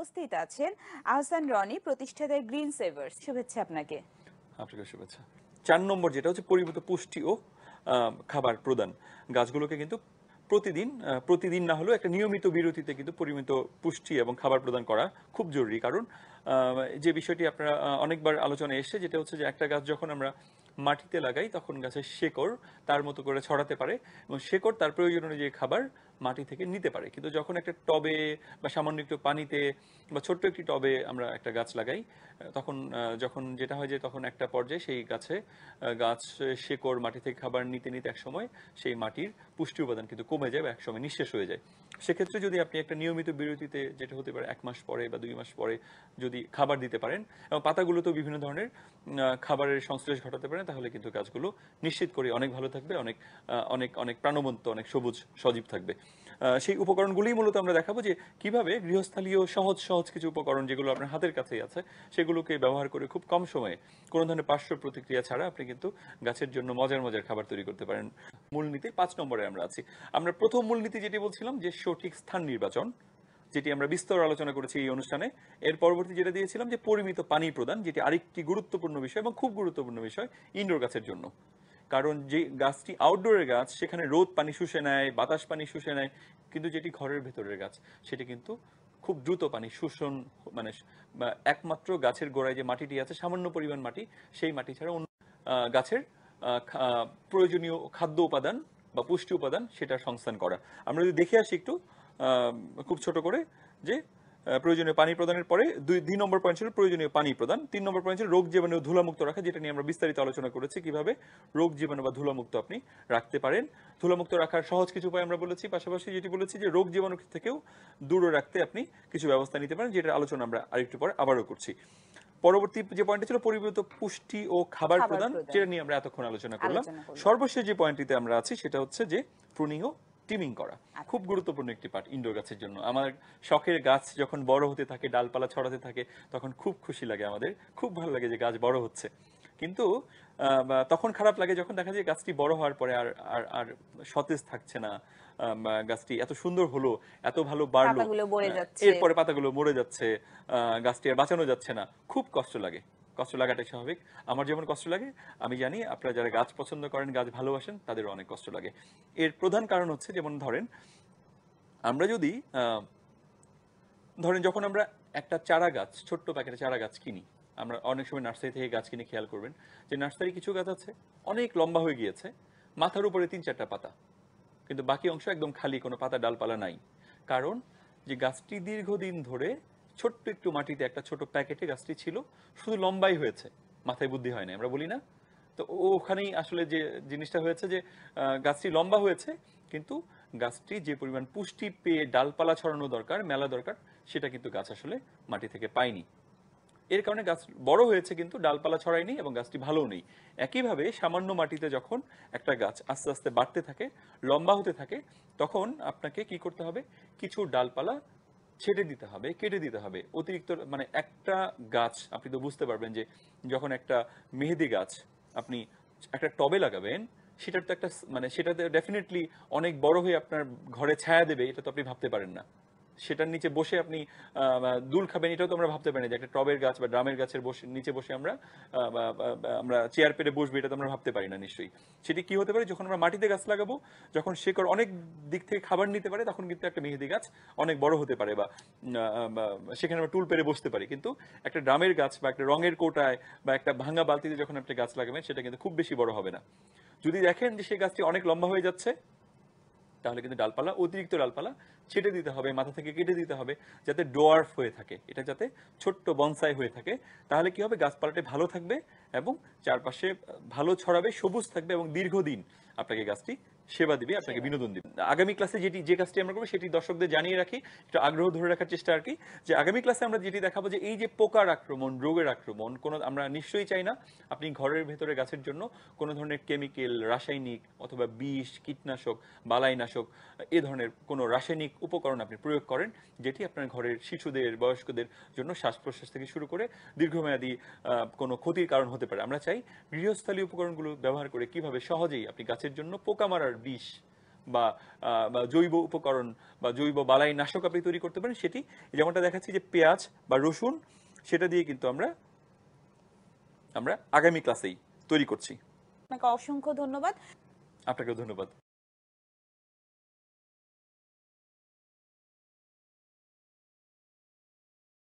উপস্থিত আছেন আহসান রনি প্রতিষ্ঠাতা গ্রিন সেভার্স শুভেচ্ছা আপনাকে আপনাকে শুভেচ্ছা চার নম্বর যেটা হচ্ছে পরিমিত পুষ্টি ও খাবার প্রদান গাছগুলোকে কিন্তু প্রতিদিন প্রতিদিন না হলেও একটা নিয়মিত বিরতিতে কিন্তু পরিমিত পুষ্টি এবং খাবার প্রদান করা খুব জরুরি কারণ যে বিষয়টি আপনারা অনেকবার আলোচনায় এসছে যেটা হচ্ছে যে একটা গাছ যখন আমরা মাটিতে লাগাই তখন গাছের শেকড় তার মতো করে ছড়াতে পারে এবং শেকড় তার প্রয়োজন অনুযায়ী খাবার মাটি থেকে নিতে পারে কিন্তু যখন একটা টবে বা সামান্য একটু পানিতে বা ছোট্ট একটি টবে আমরা একটা গাছ লাগাই তখন যখন যেটা হয় যে তখন একটা পর্যায়ে সেই গাছে গাছ শেকড় মাটি থেকে খাবার নিতে নিতে এক সময় সেই মাটির পুষ্টি উপাদান কিন্তু কমে যায় বা একসময় নিঃশেষ হয়ে যায় সেক্ষেত্রে যদি আপনি একটা নিয়মিত বিরতিতে যেটা হতে পারে এক মাস পরে বা দুই মাস পরে যদি খাবার দিতে পারেন এবং পাতাগুলো তো বিভিন্ন ধরনের খাবারের সংশ্লেষ ঘটাতে পারেন তাহলে কিন্তু গাছগুলো নিশ্চিত করে অনেক ভালো থাকবে অনেক অনেক অনেক প্রাণবন্ত অনেক সবুজ সজীব থাকবে সেই উপকরণগুলি মূলত আমরা দেখাবো যে কিভাবে গৃহস্থালীয় সহজ সহজ কিছু উপকরণ যেগুলো আপনার হাতের কাছেই আছে সেগুলোকে ব্যবহার করে খুব কম সময়ে কোনো ধরনের পার্শ্ব প্রতিক্রিয়া ছাড়া আপনি কিন্তু গাছের জন্য মজার মজার খাবার তৈরি করতে পারেন মূলনীতির পাঁচ নম্বরে আমরা আছি আমরা প্রথম মূলনীতি যেটি বলছিলাম যে সঠিক স্থান নির্বাচন যেটি আমরা বিস্তর আলোচনা করেছি এই অনুষ্ঠানে এর পরবর্তী যেটা দিয়েছিলাম যে পরিমিত পানি প্রদান যেটি আরেকটি গুরুত্বপূর্ণ বিষয় এবং খুব গুরুত্বপূর্ণ বিষয় ইন্ডোর গাছের জন্য কারণ যে গাছটি আউটডোরের গাছ সেখানে রোদ পানি শুষে নেয় বাতাস পানি শুষে নেয় কিন্তু যেটি ঘরের ভেতরের গাছ সেটি কিন্তু খুব দ্রুত পানি শোষণ মানে একমাত্র গাছের গোড়ায় যে মাটিটি আছে সামান্য পরিমাণ মাটি সেই মাটি ছাড়া অন্য গাছের প্রয়োজনীয় খাদ্য উপাদান বা পুষ্টি উপাদান সেটা সংস্থান করা আমরা যদি দেখে আসি একটু খুব ছোট করে যে প্রয়োজনীয় পানি প্রদানের পরে দুই দুই নম্বর পয়েন্ট ছিল প্রয়োজনীয় পানি প্রদান তিন নম্বর পয়েন্ট ছিল রোগ জীবাণু ধুলামুক্ত রাখা যেটা নিয়ে আমরা বিস্তারিত আলোচনা করেছি কিভাবে রোগ জীবাণু বা ধুলামুক্ত আপনি রাখতে পারেন ধুলামুক্ত রাখার সহজ কিছু উপায় আমরা বলেছি পাশাপাশি যেটি বলেছি যে রোগ জীবাণু থেকেও দূরে রাখতে আপনি কিছু ব্যবস্থা নিতে পারেন যেটা আলোচনা আমরা আরেকটু পরে আবারও করছি পরবর্তী যে পয়েন্ট ছিল পরিবৃত পুষ্টি ও খাবার প্রদান যেটা নিয়ে আমরা এতক্ষণ আলোচনা করলাম সর্বশেষ যে পয়েন্টটিতে আমরা আছি সেটা হচ্ছে যে প্রুনিং ও টিমিং করা আচ্ছা। খুব গুরুত্বপূর্ণ একটি পার্ট ইন্ডোর গাছের জন্য আমার শখের গাছ যখন বড় হতে থাকে ডালপালা ছড়াতে থাকে তখন খুব খুশি লাগে আমাদের খুব ভালো লাগে যে গাছ বড় হচ্ছে কিন্তু তখন খারাপ লাগে যখন দেখা যায় গাছটি বড় হওয়ার পরে আর আর আর সতেজ থাকছে না গাছটি এত সুন্দর হলো এত ভালো বাড়লো হ্যাঁ, এরপরে পাতাগুলো মরে যাচ্ছে গাছটি আর বাঁচানো যাচ্ছে না খুব কষ্ট লাগে কষ্ট লাগাটাই স্বাভাবিক আমার যেমন কষ্ট লাগে আমি জানি আপনারা যারা গাছ পছন্দ করেন গাছ ভালোবাসেন তাদের অনেক কষ্ট লাগে এর প্রধান কারণ হচ্ছে যেমন ধরেন আমরা যদি ধরেন যখন আমরা একটা চারা গাছ ছোট্ট প্যাকেটে চারা গাছ কিনি আমরা অনেক সময় নার্সারি থেকে গাছ কিনে খেয়াল করবেন যে নার্সারি কিছু গাছ আছে অনেক লম্বা হয়ে গিয়েছে মাথার উপরে তিন চারটা পাতা কিন্তু বাকি অংশ একদম খালি কোনো পাতা ডালপালা নাই কারণ যে গাছটি দীর্ঘদিন ধরে ছোট্ট একটু মাটিতে একটা ছোট প্যাকেটে গাছটি ছিল শুধু লম্বাই হয়েছে মাথায় বুদ্ধি হয় না আমরা বলি না তো ওখানেই আসলে যে জিনিসটা হয়েছে যে গাছটি লম্বা হয়েছে কিন্তু গাছটি যে পরিমাণ পুষ্টি পেয়ে ডালপালা ছড়ানো দরকার মেলা দরকার সেটা কিন্তু গাছ আসলে মাটি থেকে পায়নি এর কারণে গাছ বড় হয়েছে কিন্তু ডালপালা ছড়ায়নি এবং গাছটি ভালো নেই একইভাবে সামান্য মাটিতে যখন একটা গাছ আস্তে আস্তে বাড়তে থাকে লম্বা হতে থাকে তখন আপনাকে কি করতে হবে কিছু ডালপালা ছেটে দিতে হবে কেটে দিতে হবে অতিরিক্ত মানে একটা গাছ আপনি তো বুঝতে পারবেন যে যখন একটা মেহেদি গাছ আপনি একটা টবে লাগাবেন সেটার তো একটা মানে সেটাতে ডেফিনেটলি অনেক বড় হয়ে আপনার ঘরে ছায়া দেবে এটা তো আপনি ভাবতে পারেন না সেটার নিচে বসে আপনি দুল খাবেন এটাও তো আমরা ভাবতে পারি না যে একটা টবের গাছ বা ড্রামের গাছের বসে নিচে বসে আমরা আমরা চেয়ার পেরে বসবো এটা তো আমরা ভাবতে পারি না নিশ্চয়ই সেটি কি হতে পারে যখন আমরা মাটিতে গাছ লাগাবো যখন শেকড় অনেক দিক থেকে খাবার নিতে পারে তখন কিন্তু একটা মেহেদি গাছ অনেক বড় হতে পারে বা সেখানে আমরা টুল পেরে বসতে পারি কিন্তু একটা ড্রামের গাছ বা একটা রঙের কোটায় বা একটা ভাঙা বালতিতে যখন আপনি গাছ লাগাবেন সেটা কিন্তু খুব বেশি বড় হবে না যদি দেখেন যে সেই গাছটি অনেক লম্বা হয়ে যাচ্ছে তাহলে কিন্তু ডালপালা অতিরিক্ত ডালপালা ছেটে দিতে হবে মাথা থেকে কেটে দিতে হবে যাতে ডোয়ার্ফ হয়ে থাকে এটা যাতে ছোট্ট বনসাই হয়ে থাকে তাহলে কি হবে গাছপালাটি ভালো থাকবে এবং চারপাশে ভালো ছড়াবে সবুজ থাকবে এবং দীর্ঘদিন আপনাকে গাছটি সেবা দিবে আপনাকে বিনোদন দিবে আগামী ক্লাসে যেটি যে কাজটি আমরা করবো সেটি দর্শকদের জানিয়ে রাখি একটু আগ্রহ ধরে রাখার চেষ্টা আর কি যে আগামী ক্লাসে আমরা যেটি দেখাবো যে এই যে পোকার আক্রমণ রোগের আক্রমণ কোনো আমরা নিশ্চয়ই চাই না আপনি ঘরের ভেতরে গাছের জন্য কোনো ধরনের কেমিক্যাল রাসায়নিক অথবা বিষ কীটনাশক বালাইনাশক এ ধরনের কোনো রাসায়নিক উপকরণ আপনি প্রয়োগ করেন যেটি আপনার ঘরের শিশুদের বয়স্কদের জন্য শ্বাস প্রশ্বাস থেকে শুরু করে দীর্ঘমেয়াদী কোনো ক্ষতির কারণ হতে পারে আমরা চাই গৃহস্থলী উপকরণগুলো ব্যবহার করে কিভাবে সহজেই আপনি গাছের জন্য পোকা মারার বিষ বা জৈব উপকরণ বা জৈব বালাই নাশক আপনি তৈরি করতে পারেন সেটি যেমনটা দেখাচ্ছি যে পেঁয়াজ বা রসুন সেটা দিয়ে কিন্তু আমরা আমরা আগামী ক্লাসেই তৈরি করছি আপনাকে অসংখ্য ধন্যবাদ আপনাকেও ধন্যবাদ